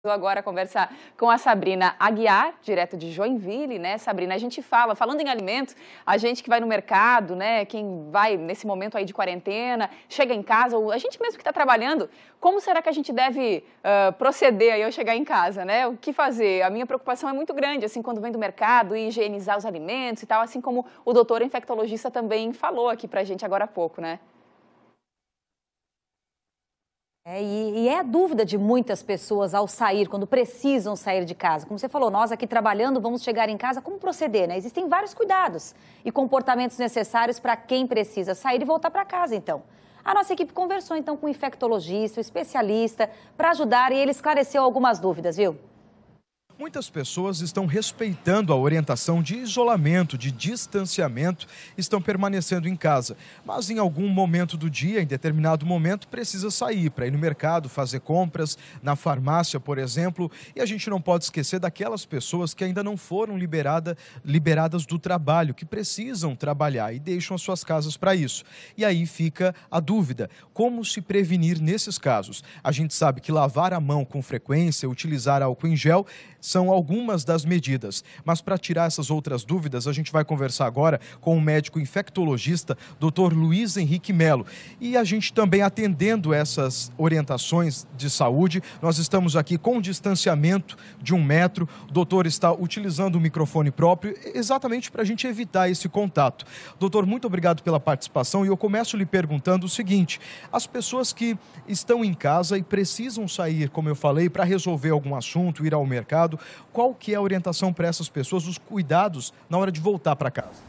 Vou agora conversar com a Sabrina Aguiar, direto de Joinville, né? Sabrina, a gente fala, falando em alimento, a gente que vai no mercado, né? Quem vai nesse momento aí de quarentena, chega em casa, ou a gente mesmo que está trabalhando, como será que a gente deve uh, proceder aí ao chegar em casa, né? O que fazer? A minha preocupação é muito grande, assim, quando vem do mercado e higienizar os alimentos e tal, assim como o doutor infectologista também falou aqui pra gente agora há pouco, né? É, e, e, é a dúvida de muitas pessoas ao sair, quando precisam sair de casa. Como você falou, nós aqui trabalhando vamos chegar em casa, como proceder? Né? Existem vários cuidados e comportamentos necessários para quem precisa sair e voltar para casa, então. A nossa equipe conversou então com o infectologista, o especialista, para ajudar e ele esclareceu algumas dúvidas, viu? Muitas pessoas estão respeitando a orientação de isolamento, de distanciamento, estão permanecendo em casa, mas em algum momento do dia, em determinado momento, precisa sair para ir no mercado, fazer compras, na farmácia, por exemplo, e a gente não pode esquecer daquelas pessoas que ainda não foram liberada, liberadas do trabalho, que precisam trabalhar e deixam as suas casas para isso. E aí fica a dúvida: como se prevenir nesses casos? A gente sabe que lavar a mão com frequência, utilizar álcool em gel, são algumas das medidas. Mas para tirar essas outras dúvidas, a gente vai conversar agora com o médico infectologista, Dr. Luiz Henrique Melo. E a gente também atendendo essas orientações de saúde, nós estamos aqui com um distanciamento de um metro. O doutor está utilizando o microfone próprio, exatamente para a gente evitar esse contato. Doutor, muito obrigado pela participação e eu começo lhe perguntando o seguinte: as pessoas que estão em casa e precisam sair, como eu falei, para resolver algum assunto, ir ao mercado, qual que é a orientação para essas pessoas, os cuidados na hora de voltar para casa?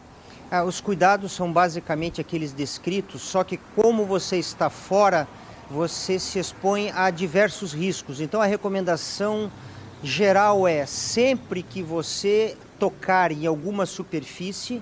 Ah, os cuidados são basicamente aqueles descritos, só que como você está fora, você se expõe a diversos riscos. Então a recomendação geral é sempre que você tocar em alguma superfície,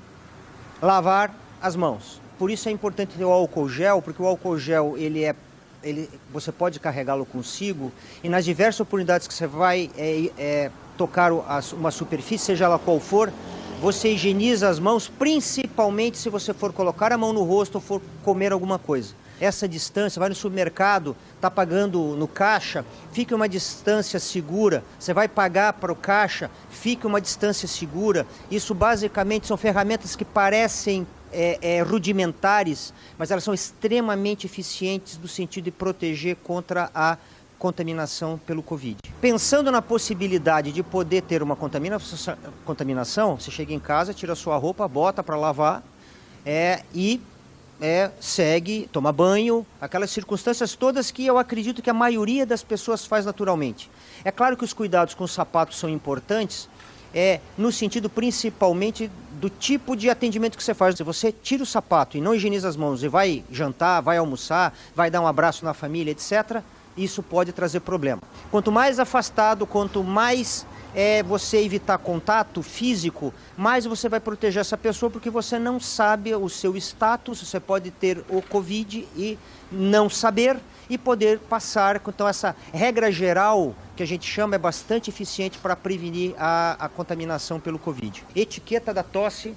lavar as mãos. Por isso é importante ter o álcool gel, porque o álcool gel ele é ele, você pode carregá-lo consigo e nas diversas oportunidades que você vai é, é, tocar uma superfície, seja ela qual for, você higieniza as mãos, principalmente se você for colocar a mão no rosto ou for comer alguma coisa. Essa distância, vai no supermercado, está pagando no caixa, fique uma distância segura. Você vai pagar para o caixa, fique uma distância segura. Isso basicamente são ferramentas que parecem é, é, rudimentares, mas elas são extremamente eficientes no sentido de proteger contra a contaminação pelo Covid. Pensando na possibilidade de poder ter uma contaminação, você chega em casa, tira sua roupa, bota para lavar é, e é, segue, toma banho, aquelas circunstâncias todas que eu acredito que a maioria das pessoas faz naturalmente. É claro que os cuidados com os sapatos são importantes, é, no sentido principalmente do tipo de atendimento que você faz. Se você tira o sapato e não higieniza as mãos e vai jantar, vai almoçar, vai dar um abraço na família, etc., isso pode trazer problema. Quanto mais afastado, quanto mais é você evitar contato físico, mais você vai proteger essa pessoa porque você não sabe o seu status, você pode ter o Covid e não saber e poder passar. Então, essa regra geral que a gente chama é bastante eficiente para prevenir a, a contaminação pelo Covid. Etiqueta da tosse,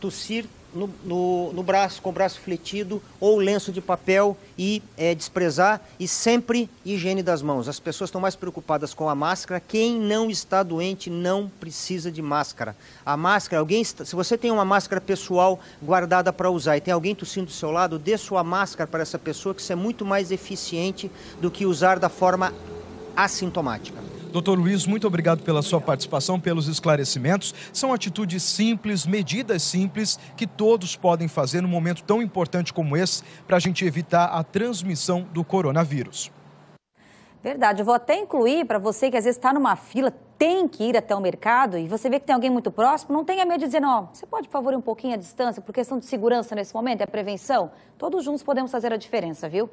tossir no, no, no, braço, com o braço fletido, ou lenço de papel e é, desprezar, e sempre higiene das mãos. As pessoas estão mais preocupadas com a máscara. Quem não está doente não precisa de máscara. A máscara, alguém, se você tem uma máscara pessoal guardada para usar e tem alguém tossindo do seu lado, dê sua máscara para essa pessoa, que isso é muito mais eficiente do que usar da forma assintomática. Doutor Luiz, muito obrigado pela sua participação, pelos esclarecimentos. São atitudes simples, medidas simples que todos podem fazer num momento tão importante como esse para a gente evitar a transmissão do coronavírus. Verdade, eu vou até incluir para você que às vezes está numa fila, tem que ir até o mercado e você vê que tem alguém muito próximo, não tenha medo de dizer, não, você pode, por favor, ir um pouquinho à distância, por questão de segurança nesse momento, é prevenção. Todos juntos podemos fazer a diferença, viu?